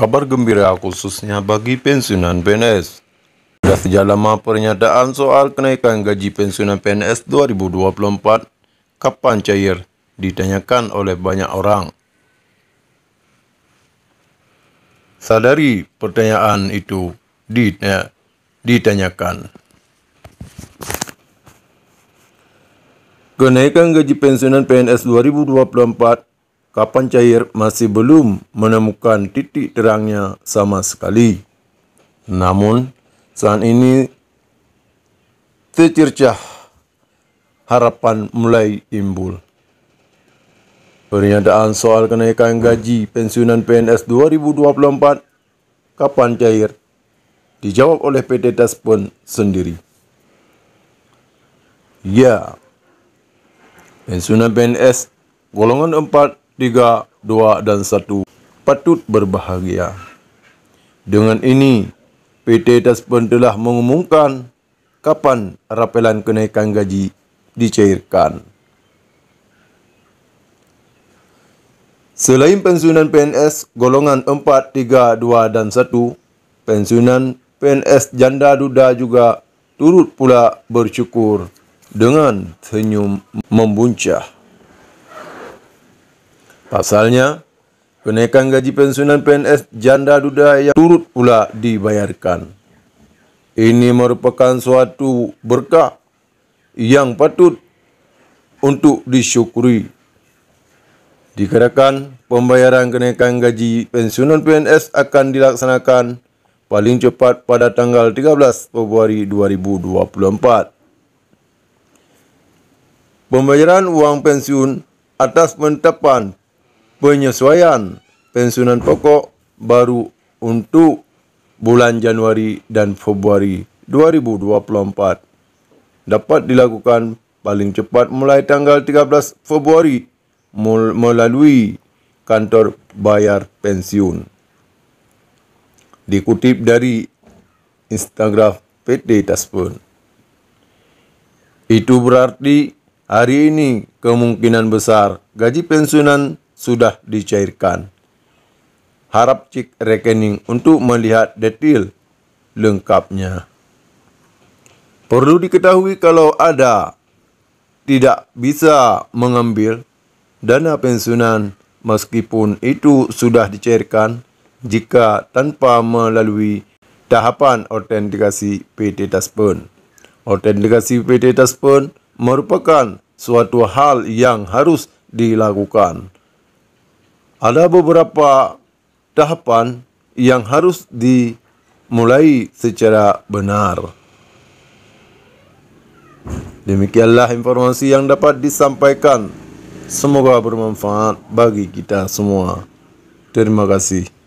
Kabar gembira khususnya bagi pensiunan PNS. Sudah sejak lama pernyataan soal kenaikan gaji pensiunan PNS 2024 kapan cair ditanyakan oleh banyak orang. Sadari pertanyaan itu ditanya, ditanyakan. Kenaikan gaji pensiunan PNS 2024 kapan cair masih belum menemukan titik terangnya sama sekali. Namun, saat ini tercercah harapan mulai timbul. Pernyataan soal kenaikan gaji pensiunan PNS 2024 kapan cair dijawab oleh PT Taspen sendiri. Ya, pensiunan PNS golongan 4 tiga, dua, dan satu patut berbahagia. Dengan ini, PT Taspen telah mengumumkan kapan rapelan kenaikan gaji dicairkan. Selain pensiunan PNS golongan 4, 3, 2 dan 1, pensiunan PNS janda duda juga turut pula bersyukur dengan senyum membuncah. Pasalnya, kenaikan gaji pensiunan PNS janda duda yang turut pula dibayarkan. Ini merupakan suatu berkah yang patut untuk disyukuri. dikarenakan pembayaran kenaikan gaji pensiunan PNS akan dilaksanakan paling cepat pada tanggal 13 Februari 2024. Pembayaran uang pensiun atas penetapan penyesuaian pensiunan pokok baru untuk bulan Januari dan Februari 2024 dapat dilakukan paling cepat mulai tanggal 13 Februari melalui kantor bayar pensiun. Dikutip dari Instagram PT Taspen. Itu berarti hari ini kemungkinan besar gaji pensiunan sudah dicairkan. Harap cek rekening untuk melihat detail lengkapnya. Perlu diketahui kalau ada tidak bisa mengambil dana pensiunan meskipun itu sudah dicairkan jika tanpa melalui tahapan autentikasi PT Taspen. Autentikasi PT Taspen merupakan suatu hal yang harus dilakukan ada beberapa tahapan yang harus dimulai secara benar. Demikianlah informasi yang dapat disampaikan. Semoga bermanfaat bagi kita semua. Terima kasih.